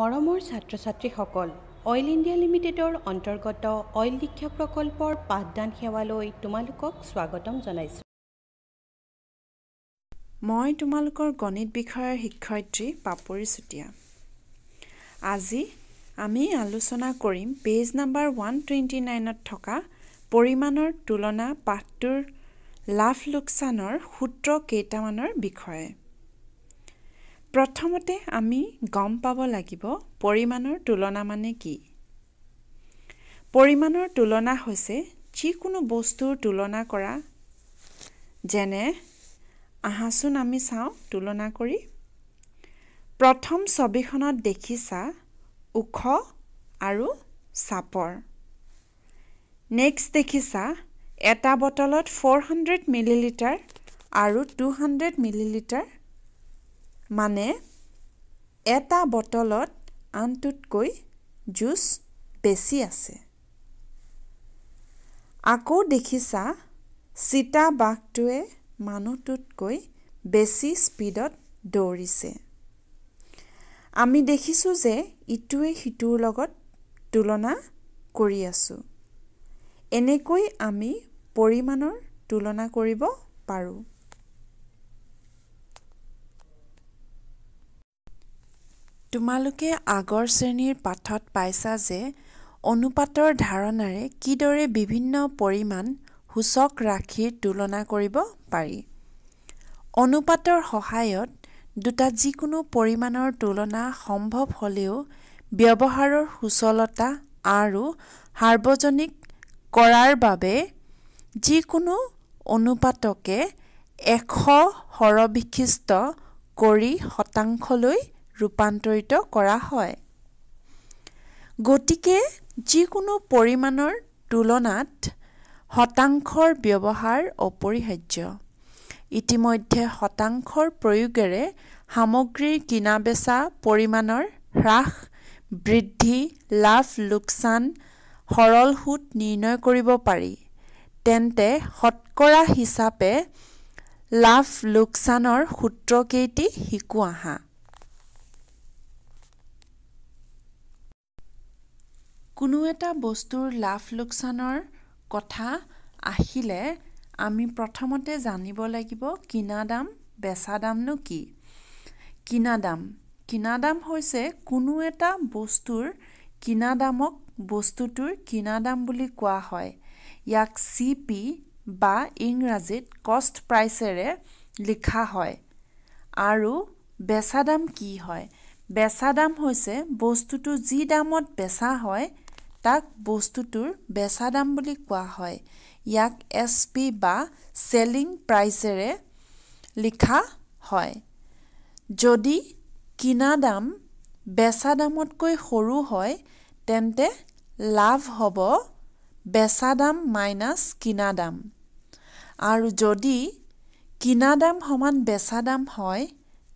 মৰমৰ ছাত্ৰ ছাত্ৰীসকল অইল ইণ্ডিয়া লিমিটেডৰ অন্তৰ্গত অইল দীক্ষা প্ৰকল্পৰ পাঠদান সেৱালৈ তোমালোকক স্বাগতম জনাইছোঁ মই তোমালোকৰ গণিত বিষয়ৰ শিক্ষয়িত্ৰী পাপৰি চুতীয়া আজি আমি আলোচনা কৰিম পেজ নাম্বাৰ ওৱান টুৱেণ্টি নাইনত থকা পৰিমাণৰ তুলনা পাঠটোৰ লাভ লোকচানৰ সূত্ৰ কেইটামানৰ বিষয়ে প্ৰথমতে আমি গম পাব লাগিব পৰিমাণৰ তুলনা মানে কি পৰিমাণৰ তুলনা হৈছে যিকোনো বস্তুৰ তুলনা কৰা যেনে আহাচোন আমি চাওঁ তুলনা কৰি প্ৰথম ছবিখনত দেখিছা ওখ আৰু চাপৰ নেক্সট দেখিছা এটা বটলত ফ'ৰ হাণ্ড্ৰেড মিলিলিটাৰ আৰু টু হাণ্ড্ৰেড মিলিলিটাৰ মানে এটা বটলত আনটোতকৈ জুচ বেছি আছে আকৌ দেখিছা চিতা বাঘটোৱে মানুহটোতকৈ বেছি স্পীডত দৌৰিছে আমি দেখিছোঁ যে ইটোৱে সিটোৰ লগত তুলনা কৰি আছোঁ এনেকৈ আমি পৰিমাণৰ তুলনা কৰিব পাৰোঁ তোমালোকে আগৰ শ্ৰেণীৰ পাঠত পাইছা যে অনুপাতৰ ধাৰণাৰে কিদৰে বিভিন্ন পৰিমাণ সূচক ৰাশিৰ তুলনা কৰিব পাৰি অনুপাতৰ সহায়ত দুটা যিকোনো পৰিমাণৰ তুলনা সম্ভৱ হ'লেও ব্যৱহাৰৰ সুচলতা আৰু সাৰ্বজনীক কৰাৰ বাবে যিকোনো অনুপাতকে এশ সৰবিক্ষিষ্ট কৰি শতাংশলৈ ৰূপান্তৰিত কৰা হয় গতিকে যিকোনো পৰিমাণৰ তুলনাত শতাংশৰ ব্যৱহাৰ অপৰিহাৰ্য ইতিমধ্যে শতাংশৰ প্ৰয়োগেৰে সামগ্ৰীৰ কিনা বেচা পৰিমাণৰ হ্ৰাস বৃদ্ধি লাভ লোকচান সৰল সুত নিৰ্ণয় কৰিব পাৰি তেন্তে শতকৰা হিচাপে লাভ লোকচানৰ সূত্ৰকেইটি শিকোঁ আহা কোনো এটা বস্তুৰ লাভ লোকচানৰ কথা আহিলে আমি প্ৰথমতে জানিব লাগিব কিনা দাম বেচা দামনো কি কিনা দাম কিনা দাম হৈছে কোনো এটা বস্তুৰ কিনা দামক বস্তুটোৰ কিনা দাম বুলি কোৱা হয় ইয়াক চি পি বা ইংৰাজীত কষ্ট প্ৰাইচেৰে লিখা হয় আৰু বেচা দাম কি হয় বেচা দাম হৈছে বস্তুটো যি দামত বেচা হয় তাক বস্তুটোৰ বেচা দাম বুলি কোৱা হয় ইয়াক এছ পি বা চেলিং প্ৰাইচেৰে লিখা হয় যদি কিনা দাম বেচা দামতকৈ সৰু হয় তেন্তে লাভ হ'ব বেচা দাম মাইনাছ কিনা দাম আৰু যদি কিনা দাম সমান বেচা দাম হয়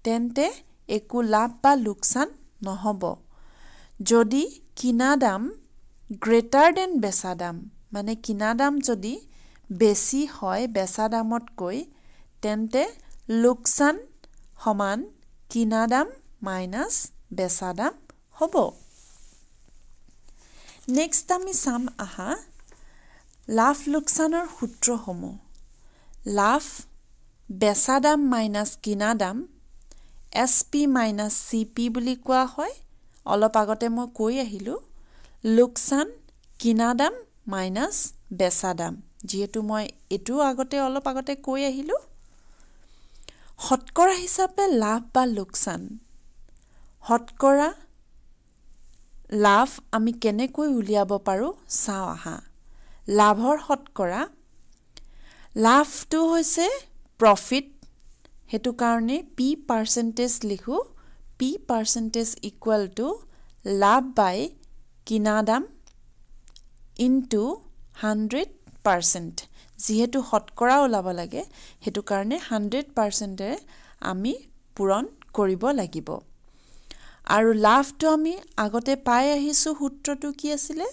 তেন্তে একো লাভ বা লোকচান নহ'ব যদি কিনা দাম গ্ৰেটাৰ দেন বেচা দাম মানে কিনা দাম যদি বেছি হয় বেচা দামতকৈ তেন্তে লোকচান সমান কিনা দাম মাইনাছ বেচা দাম হ'ব নেক্সট আমি চাম আহা লাভ লোকচানৰ সূত্ৰসমূহ লাভ বেচা দাম মাইনাছ কিনা দাম S P minus C P বুলি কোৱা হয় অলপ আগতে মই কৈ আহিলোঁ লোকচান কিনা দাম মাইনাছ বেচা দাম যিহেতু মই এইটো আগতে অলপ আগতে কৈ আহিলোঁ শতকৰা হিচাপে লাভ বা লোকচান শতকৰা লাভ আমি কেনেকৈ উলিয়াব পাৰোঁ চাওঁ আহা লাভৰ শতকৰা লাভটো হৈছে প্ৰফিট সেইটো কাৰণে পি পাৰ্চেণ্টেজ লিখোঁ পি পাৰ্চেণ্টেজ ইকুৱেল টু লাভ বাই কিনা দাম ইনটু হাণ্ড্ৰেড পাৰ্চেণ্ট যিহেতু শতকৰা ওলাব লাগে সেইটো কাৰণে হাণ্ড্ৰেড পাৰ্চেণ্টেৰে আমি পূৰণ কৰিব লাগিব আৰু লাভটো আমি আগতে পাই আহিছোঁ সূত্ৰটো কি আছিলে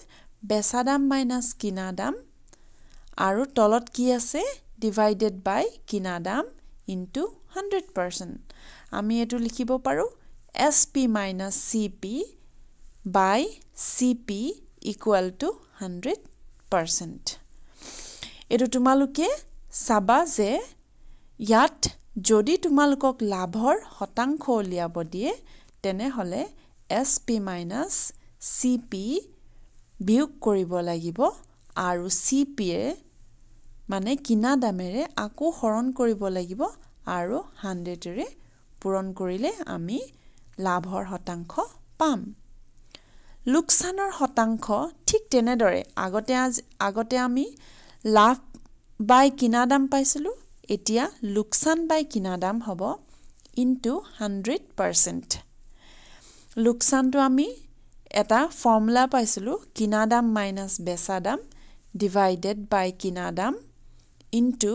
বেচা দাম মাইনাছ কিনা দাম আৰু তলত কি আছে ডিভাইডেড বাই কিনা দাম ইনটু হাণ্ড্ৰেড পাৰ্চেণ্ট আমি এইটো লিখিব পাৰোঁ S P minus C P by C P equal to hundred percent এইটো তোমালোকে চাবা যে ইয়াত যদি তোমালোকক লাভৰ শতাংশ উলিয়াব দিয়ে তেনেহ'লে S P minus C P বিয়োগ কৰিব লাগিব আৰু চি পিয়ে মানে কিনা দামেৰে আকৌ হৰণ কৰিব লাগিব আৰু হাণ্ড্ৰেডেৰে পূৰণ কৰিলে আমি লাভৰ শতাংশ পাম লোকচানৰ শতাংশ ঠিক তেনেদৰে আগতে আজি আগতে আমি লাভ বাই কিনা দাম পাইছিলোঁ এতিয়া লোকচান বাই কিনা দাম হ'ব ইনটু হাণ্ড্ৰেড পাৰ্চেণ্ট লোকচানটো আমি এটা ফৰ্মুলা পাইছিলোঁ কিনা দাম মাইনাছ বেচা দাম ডিভাইডেড বাই কিনা দাম into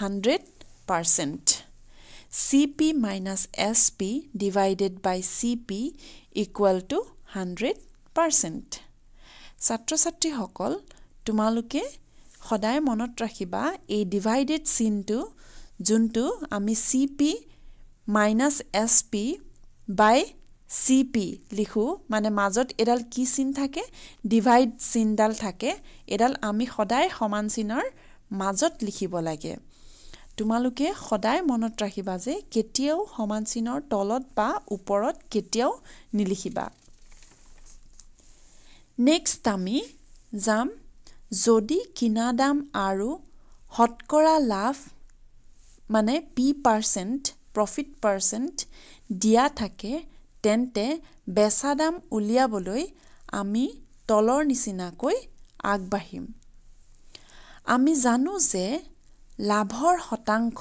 hundred percent C P minus S P divided by C P equal to hundred percent ছাত্ৰ ছাত্ৰীসকল তোমালোকে সদায় মনত ৰাখিবা এই ডিভাইডেড চিনটো যোনটো আমি C P minus S P by C P লিখোঁ মানে মাজত এডাল কি চিন থাকে ডিভাইড চিনডাল থাকে এডাল আমি সদায় সমান চিনৰ মাজত লিখিব লাগে তোমালোকে সদায় মনত ৰাখিবা যে কেতিয়াও সমান চিনৰ তলত বা ওপৰত কেতিয়াও নিলিখিবা নেক্সট আমি যাম যদি কিনা দাম আৰু শতকৰা লাভ মানে পি পাৰ্চেণ্ট প্ৰফিট পাৰ্চেণ্ট দিয়া থাকে তেন্তে বেচা দাম উলিয়াবলৈ আমি তলৰ নিচিনাকৈ আগবাঢ়িম আমি জানো যে লাভৰ শতাংশ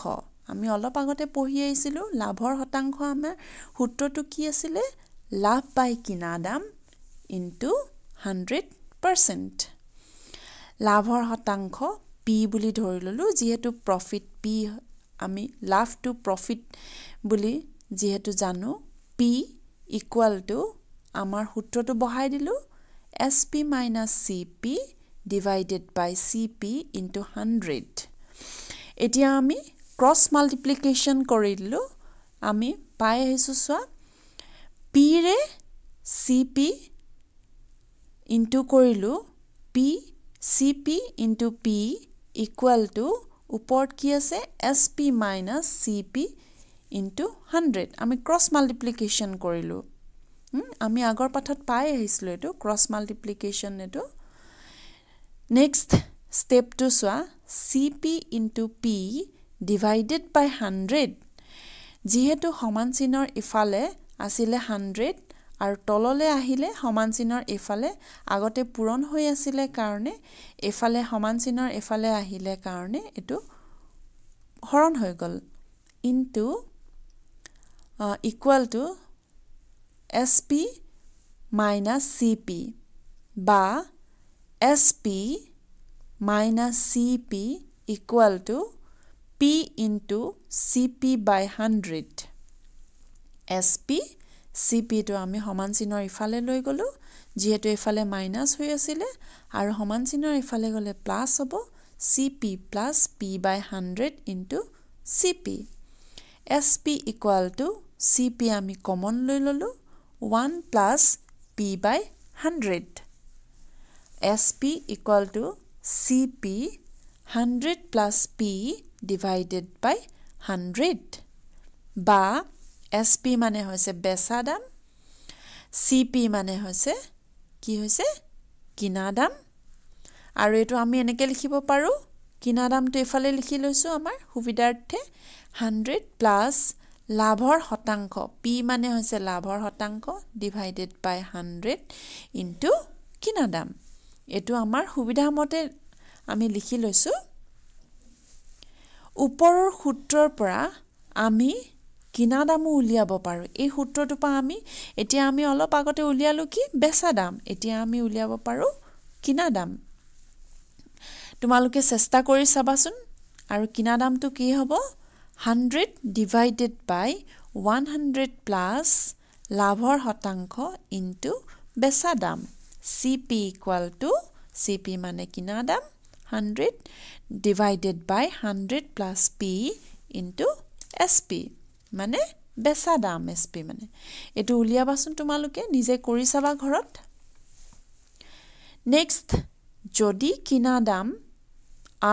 আমি অলপ আগতে পঢ়ি আহিছিলোঁ লাভৰ শতাংশ আমাৰ সূত্ৰটো কি আছিলে লাভ পাই কিনা দাম ইনটু হাণ্ড্ৰেড পাৰ্চেণ্ট লাভৰ শতাংশ পি বুলি ধৰি ল'লোঁ যিহেতু প্ৰফিট পি আমি লাভ টু প্ৰফিট বুলি যিহেতু জানো পি ইকুৱেল টু আমাৰ সূত্ৰটো বঢ়াই দিলোঁ S P minus C P divided by C P into hundred এতিয়া আমি ক্ৰছ মাল্টিপ্লিকেশ্যন কৰি দিলোঁ আমি পাই আহিছোঁ চোৱা পিৰে চি পি ইনটু কৰিলোঁ P C P into P equal to ওপৰত কি আছে S P minus C P into hundred আমি ক্ৰছ মাল্টিপ্লিকেশ্যন কৰিলোঁ আমি আগৰ পাঠত পাই আহিছিলোঁ এইটো ক্ৰছ মাল্টিপ্লিকেশ্যন এইটো নেক্সট ষ্টেপটো চোৱা C P into P divided by hundred যিহেতু সমান চিনৰ ইফালে আছিলে হাণ্ড্ৰেড আৰু তললৈ আহিলে সমান চিনৰ এফালে আগতে পূৰণ হৈ আছিলে কাৰণে এফালে সমান চিনৰ এফালে আহিলে কাৰণে এইটো হৰণ হৈ গ'ল into equal to S P minus C P বা S P minus C P equal to P into C P by hundred S P C চিপিটো আমি সমান চিনৰ ইফালে লৈ গ'লোঁ যিহেতু এইফালে মাইনাছ হৈ আছিলে আৰু সমান চিনৰ ইফালে গ'লে প্লাছ হ'ব C P plus P by hundred into C P S P equal to C P আমি কমন লৈ ল'লোঁ one plus P by hundred S P equal to C P hundred plus P divided by hundred বা S P মানে হৈছে বেচা দাম C P মানে হৈছে কি হৈছে কিনা দাম আৰু এইটো আমি এনেকৈ লিখিব পাৰোঁ কিনা দামটো এইফালে লিখি লৈছোঁ আমাৰ সুবিধাৰ্থে হাণ্ড্ৰেড প্লাছ লাভৰ শতাংশ পি মানে হৈছে লাভৰ শতাংশ ডিভাইডেড বাই হাণ্ড্ৰেড ইণ্টু কিনা দাম এইটো আমাৰ সুবিধামতে আমি লিখি লৈছোঁ ওপৰৰ সূত্ৰৰ পৰা আমি কিনা দামো উলিয়াব পাৰোঁ এই সূত্ৰটোৰ পৰা আমি এতিয়া আমি অলপ আগতে উলিয়ালোঁ কি বেচা দাম এতিয়া আমি উলিয়াব পাৰোঁ কিনা দাম তোমালোকে চেষ্টা কৰি চাবাচোন আৰু কিনা দামটো কি হ'ব hundred divided by one hundred plus লাভৰ শতাংশ ইনটু বেচা দাম C P equal to C P মানে কিনা দাম hundred divided by hundred plus P into S P মানে বেচা দাম এছ পি মানে এইটো উলিয়াবাচোন তোমালোকে নিজে কৰি চাবা ঘৰত নেক্সট যদি কিনা দাম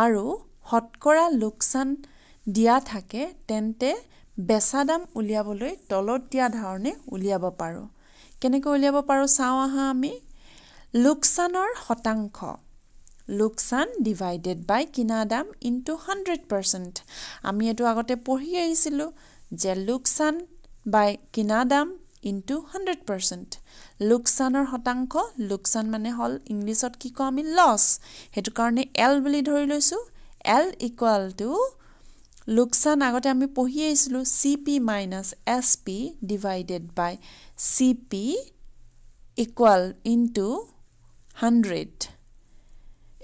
আৰু শতকৰা লোকচান দিয়া থাকে তেন্তে বেচা দাম উলিয়াবলৈ তলত দিয়া ধৰণে উলিয়াব পাৰোঁ কেনেকৈ উলিয়াব পাৰোঁ চাওঁ আহা আমি লোকচানৰ শতাংশ লোকচান ডিভাইডেড বাই কিনা দাম ইনটু হাণ্ড্ৰেড পাৰ্চেণ্ট আমি এইটো আগতে পঢ়ি আহিছিলোঁ যে লোকচান বাই কিনা দাম ইনটু হাণ্ড্ৰেড পাৰ্চেণ্ট লোকচানৰ শতাংশ লোকচান মানে হ'ল ইংলিছত কি কওঁ আমি লছ সেইটো কাৰণে এল বুলি ধৰি লৈছোঁ এল ইকুৱেল টু লোকচান আগতে আমি পঢ়ি আহিছিলোঁ C P minus S P divided by C P equal into hundred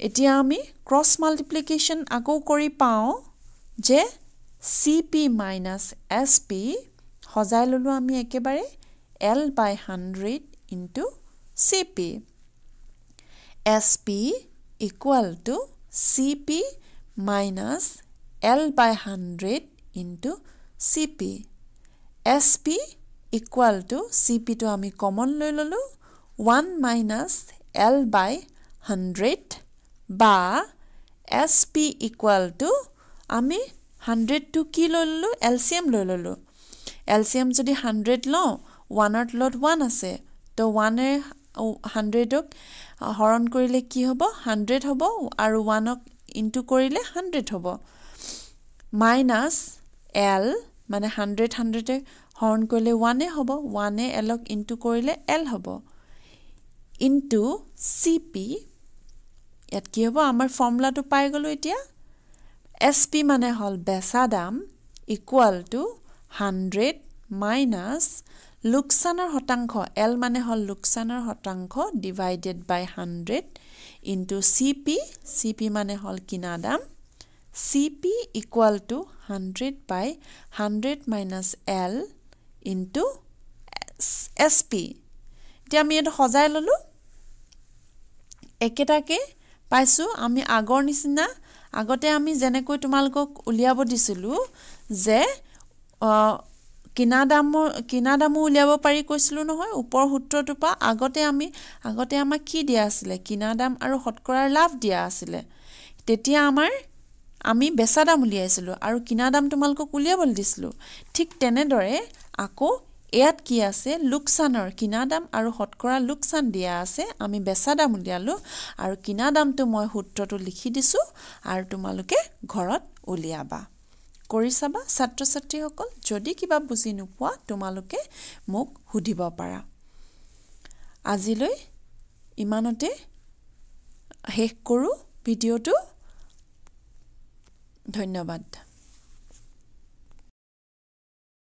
এতিয়া আমি ক্ৰছ মাল্টিপ্লিকেশ্যন আকৌ কৰি পাওঁ যে C P minus S P সজাই ল'লোঁ আমি একেবাৰে L by hundred into C P S P equal to C P minus L by hundred into C P S P equal to C পিটো আমি কমন লৈ ল'লোঁ one minus L by hundred বা S P equal to আমি হাণ্ড্ৰেডটো কি লৈ ল'লোঁ এলচিয়াম লৈ ল'লোঁ এলচিয়াম যদি হাণ্ড্ৰেড লওঁ ওৱানৰ তলত ওৱান আছে তো ওৱানে হাণ্ড্ৰেডক হৰণ কৰিলে কি হ'ব হাণ্ড্ৰেড হ'ব আৰু ওৱানক ইনটু কৰিলে হাণ্ড্ৰেড হ'ব মাইনাছ এল মানে হাণ্ড্ৰেড হাণ্ড্ৰেডে হৰণ কৰিলে ওৱানে হ'ব ওৱানে এলক ইনটু কৰিলে এল হ'ব ইণ্টু চি পি ইয়াত কি হ'ব আমাৰ ফৰ্মুলাটো পাই গ'লোঁ এতিয়া এছ পি মানে হ'ল বেচা দাম ইকুৱেল টু হাণ্ড্ৰেড মাইনাছ লোকচানৰ শতাংশ এল মানে হ'ল লোকচানৰ শতাংশ divided by hundred into C P C P মানে হ'ল কিনা দাম C P equal to hundred by hundred minus L into S P এতিয়া আমি এইটো সজাই ল'লোঁ একেটাকে পাইছোঁ আমি আগৰ নিচিনা আগতে আমি যেনেকৈ তোমালোকক উলিয়াব দিছিলোঁ যে কিনা দামো কিনা দামো উলিয়াব পাৰি কৈছিলোঁ নহয় ওপৰ সূত্ৰটোৰ পৰা আগতে আমি আগতে আমাক কি দিয়া আছিলে কিনা দাম আৰু শতকৰাৰ লাভ দিয়া আছিলে তেতিয়া আমাৰ আমি বেচা দাম উলিয়াইছিলোঁ আৰু কিনা দাম তোমালোকক উলিয়াবলৈ দিছিলোঁ ঠিক তেনেদৰে আকৌ ইয়াত কি আছে লোকচানৰ কিনা দাম আৰু শতকৰা লোকচান দিয়া আছে আমি বেচা দাম উলিয়ালোঁ আৰু কিনা দামটো মই সূত্ৰটো লিখি দিছোঁ আৰু তোমালোকে ঘৰত উলিয়াবা কৰি চাবা ছাত্ৰ ছাত্ৰীসকল যদি কিবা বুজি নোপোৱা তোমালোকে মোক সুধিব পাৰা আজিলৈ ইমানতে শেষ কৰোঁ ভিডিঅ'টো ধন্যবাদ